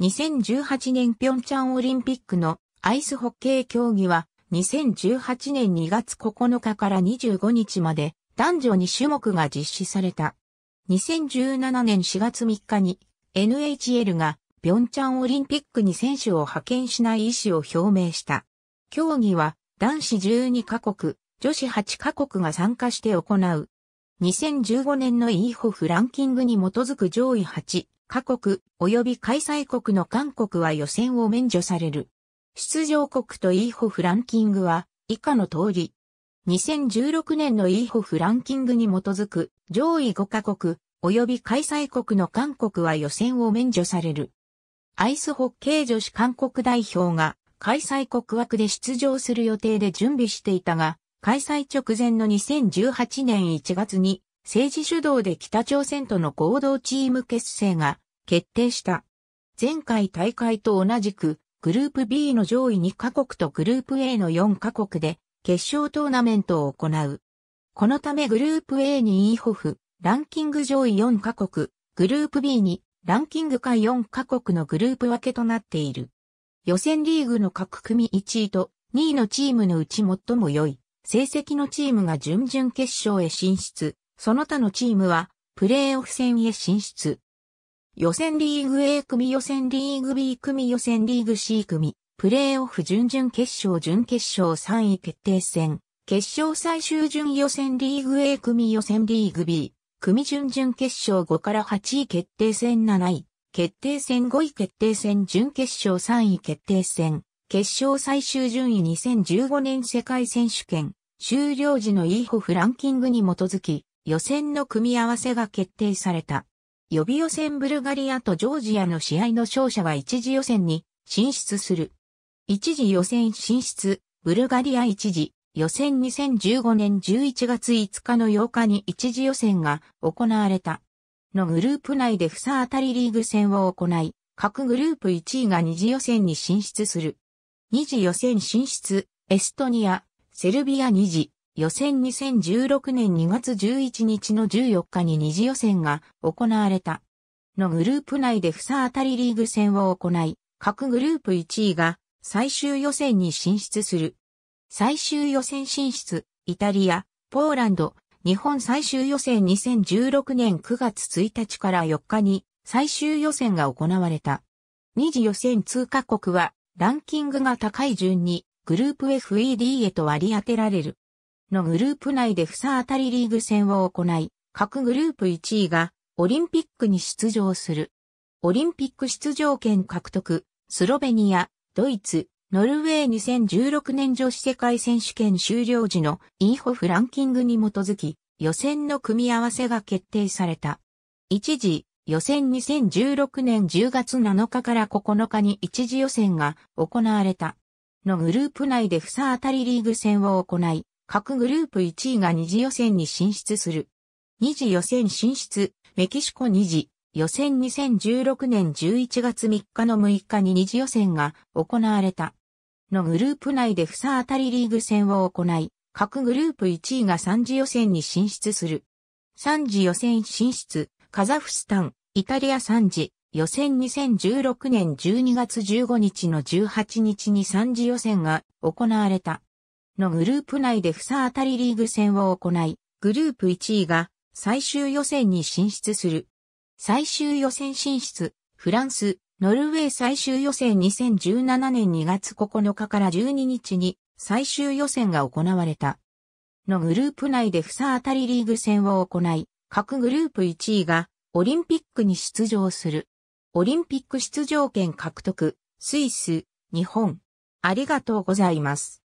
2018年ピョンチャンオリンピックのアイスホッケー競技は2018年2月9日から25日まで男女2種目が実施された。2017年4月3日に NHL がピョンチャンオリンピックに選手を派遣しない意思を表明した。競技は男子12カ国、女子8カ国が参加して行う。2015年のイーホフランキングに基づく上位8各国及び開催国の韓国は予選を免除される。出場国とイーホフランキングは以下の通り。2016年のイーホフランキングに基づく上位5カ国及び開催国の韓国は予選を免除される。アイスホッケー女子韓国代表が開催国枠で出場する予定で準備していたが、開催直前の2018年1月に政治主導で北朝鮮との合同チーム結成が決定した。前回大会と同じく、グループ B の上位2カ国とグループ A の4カ国で決勝トーナメントを行う。このためグループ A にイーホフ、ランキング上位4カ国、グループ B にランキング下4カ国のグループ分けとなっている。予選リーグの各組1位と2位のチームのうち最も良い成績のチームが準々決勝へ進出。その他のチームは、プレーオフ戦へ進出。予選リーグ A 組予選リーグ B 組予選リーグ C 組、プレーオフ準々決勝準決勝3位決定戦、決勝最終順予選リーグ A 組予選リーグ B、組準々決勝5から8位決定戦7位、決定戦5位決定戦準決勝3位決定戦、決勝最終順位2015年世界選手権、終了時のイーホフランキングに基づき、予選の組み合わせが決定された。予備予選ブルガリアとジョージアの試合の勝者は一次予選に進出する。一次予選進出、ブルガリア一次、予選2015年11月5日の8日に一次予選が行われた。のグループ内でさ当たりリーグ戦を行い、各グループ1位が二次予選に進出する。二次予選進出、エストニア、セルビア2次、予選2016年2月11日の14日に二次予選が行われた。のグループ内でふさ当たりリーグ戦を行い、各グループ1位が最終予選に進出する。最終予選進出、イタリア、ポーランド、日本最終予選2016年9月1日から4日に最終予選が行われた。2次予選通過国はランキングが高い順にグループ FED へと割り当てられる。のグループ内でふさ当たりリーグ戦を行い、各グループ1位がオリンピックに出場する。オリンピック出場権獲得、スロベニア、ドイツ、ノルウェー2016年女子世界選手権終了時のインホフランキングに基づき、予選の組み合わせが決定された。一時、予選2016年10月7日から9日に一時予選が行われた。のグループ内でふさ当たりリーグ戦を行い、各グループ1位が2次予選に進出する。2次予選進出、メキシコ2次、予選2016年11月3日の6日に2次予選が行われた。のグループ内でふさあたりリーグ戦を行い、各グループ1位が3次予選に進出する。3次予選進出、カザフスタン、イタリア3次、予選2016年12月15日の18日に3次予選が行われた。のグループ内でふさ当たりリーグ戦を行い、グループ1位が最終予選に進出する。最終予選進出、フランス、ノルウェー最終予選2017年2月9日から12日に最終予選が行われた。のグループ内でふさ当たりリーグ戦を行い、各グループ1位がオリンピックに出場する。オリンピック出場権獲得、スイス、日本。ありがとうございます。